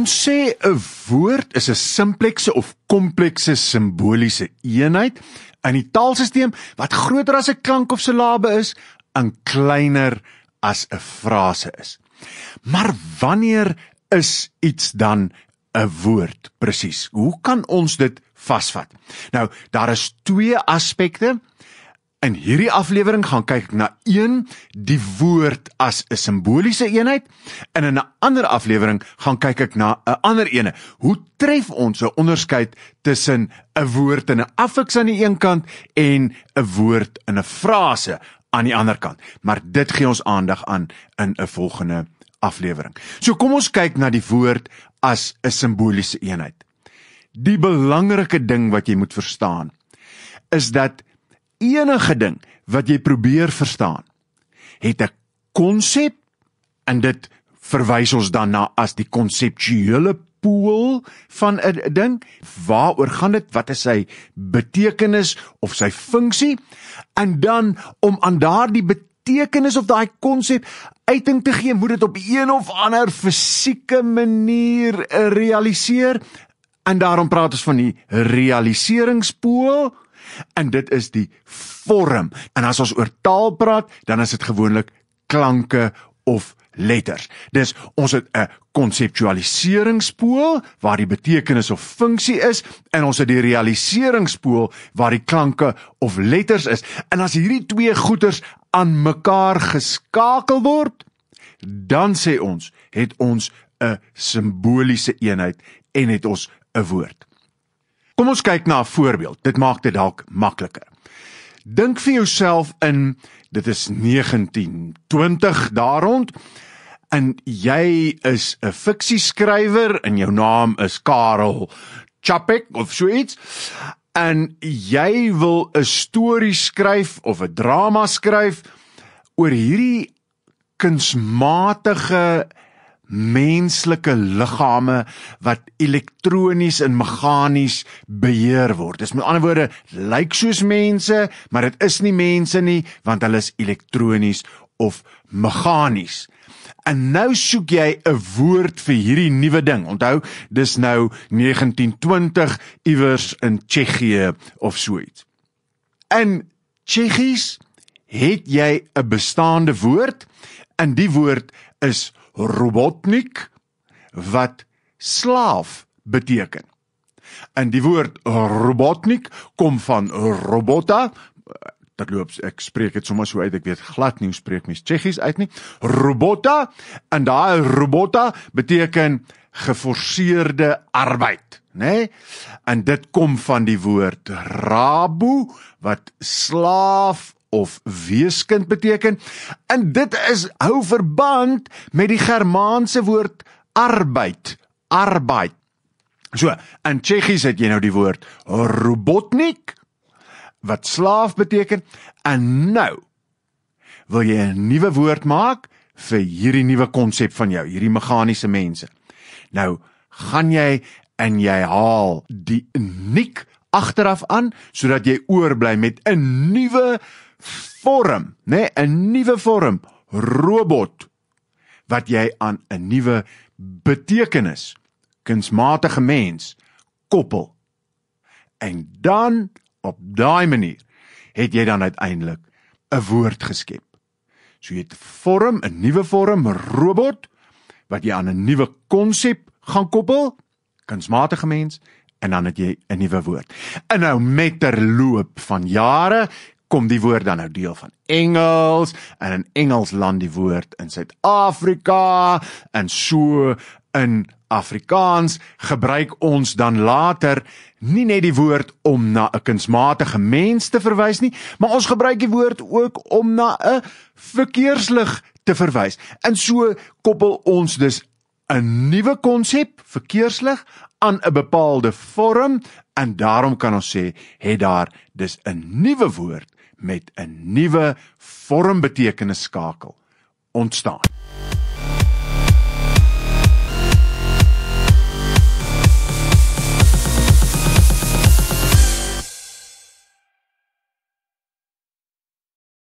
Ons sê 'n woord is 'n simplekse of komplekse simboliese eenheid in die taalstelsel wat groter as 'n klank of silabe is, en kleiner as 'n frase is. Maar wanneer is iets dan 'n woord presies? Hoe kan ons dit vasvat? Nou, daar is twee aspekte In hierdie aflewering gaan kyk ek na 1 die woord as 'n simboliese eenheid en in 'n ander aflewering gaan kyk ek na 'n ander ene. Hoe tref ons 'n onderskeid tussen 'n woord in 'n affiks aan die een kant en 'n woord in 'n frase aan die ander kant? Maar dit gee ons aandag aan in 'n volgende aflewering. So kom ons kyk na die woord as 'n simboliese eenheid. Die belangrike ding wat jy moet verstaan is dat enige ding wat jy probeer verstaan het 'n konsep en dit verwys ons dan na as die konseptuele pool van 'n ding waaroor gaan dit wat is sy betekenis of sy funksie en dan om aan daardie betekenis of daai konsep uiting te gee moet dit op een of ander fisieke manier realiseer en daarom praat ons van die realiseringspool en dit is die vorm. En as ons oor taal praat, dan is dit gewoonlik klanke of letters. Dis ons het 'n konseptualiseringspool waar die betekenis of funksie is en ons het die realiseringspool waar die klanke of letters is. En as hierdie twee goeters aan mekaar geskakel word, dan sê ons het ons 'n simboliese eenheid en het ons 'n woord. Kom ons kyk na 'n voorbeeld. Dit maak dit dalk makliker. Dink vir jouself in dit is 1920 daar rond en jy is 'n fiksieskrywer en jou naam is Karel Chapek of so iets en jy wil 'n storie skryf of 'n drama skryf oor hierdie kunsmatige menslike liggame wat elektronies en meganies beheer word. Dis met ander woorde lyk soos mense, maar dit is nie mense nie want hulle is elektronies of meganies. En nou soek jy 'n woord vir hierdie nuwe ding. Onthou, dis nou 1920 iewers in Tsjechië of so iets. In Tsjechies het jy 'n bestaande woord en die woord is robotnik wat slaaf beteken. En die woord robotnik kom van robota. Dit loop ek spreek dit sommer so uit, ek weet glad nie hoe spreek mens Tsjechies uit nie. Robota en daai robota beteken geforseerde arbeid, nê? Nee? En dit kom van die woord rabu wat slaaf of weeskind beteken. En dit is hou verband met die Germaanse woord arbeid, arbeid. So, in Tsjechies het jy nou die woord robotnik wat slaaf beteken en nou wil jy 'n nuwe woord maak vir hierdie nuwe konsep van jou, hierdie meganiese mense. Nou gaan jy en jy haal die uniek agteraf aan sodat jy oorbly met 'n nuwe vorm, nê, 'n nuwe vorm, robot wat jy aan 'n nuwe betekenis, kunsmatige mens koppel. En dan op daai manier het jy dan uiteindelik 'n woord geskep. So jy het vorm, 'n nuwe vorm, robot wat jy aan 'n nuwe konsep gaan koppel, kunsmatige mens en dan het jy 'n nuwe woord. En nou met terloop van jare kom die woord dan nou deel van Engels en in Engels land die woord in Suid-Afrika en so in Afrikaans gebruik ons dan later nie net die woord om na 'n kunsmatige mens te verwys nie, maar ons gebruik die woord ook om na 'n verkeerslig te verwys. En so koppel ons dus 'n nuwe konsep, verkeerslig, aan 'n bepaalde vorm en daarom kan ons sê het daar dus 'n nuwe woord met 'n nuwe vormbetekenisskakel ontstaan.